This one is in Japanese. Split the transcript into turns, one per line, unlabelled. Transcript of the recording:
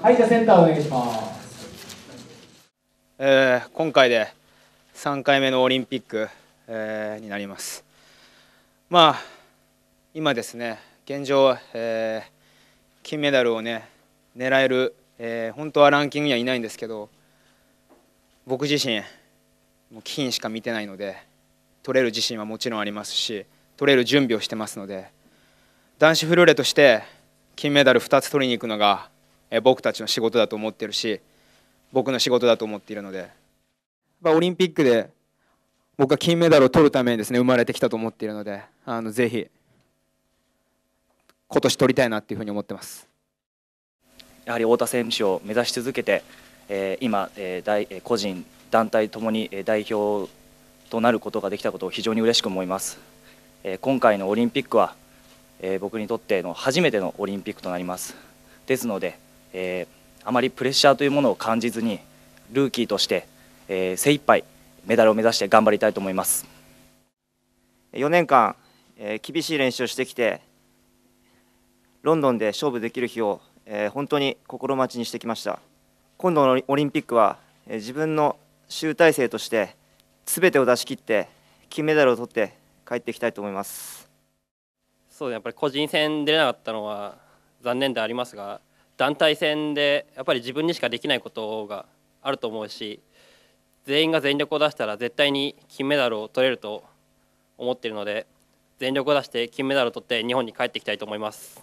はい、じゃあセンターお願いします。えー、今回で3回目のオリンピック、えー、になります。まあ今ですね、現状、えー、金メダルをね狙える、えー、本当はランキングにはいないんですけど、僕自身もう金しか見てないので、取れる自信はもちろんありますし、取れる準備をしてますので、男子フルーレとして金メダル2つ取りに行くのが僕たちの仕事だと思ってるし僕の仕事だと思っているのでオリンピックで僕は金メダルを取るためにですね生まれてきたと思っているのであのぜひ今年取りたいなというふうに思ってます
やはり太田選手を目指し続けて、えー、今、えー、大個人、団体ともに代表となることができたことを非常に嬉しく思います。えー、今回のオリンピックはえー、僕にとっての初めてのオリンピックとなりますですので、えー、あまりプレッシャーというものを感じずにルーキーとして、えー、精一杯メダルを目指して頑張りたいと思います4
年間、えー、厳しい練習をしてきてロンドンで勝負できる日を、えー、本当に心待ちにしてきました今度のオリンピックは、えー、自分の集大成としてすべてを出し切って金メダルを取って帰って
いきたいと思いますそうやっぱり個人戦出れなかったのは残念でありますが団体戦でやっぱり自分にしかできないことがあると思うし全員が全力を出したら絶対に金メダルを取れると思っているので全力を出して金メダルを取って日本に帰ってきたいと思います。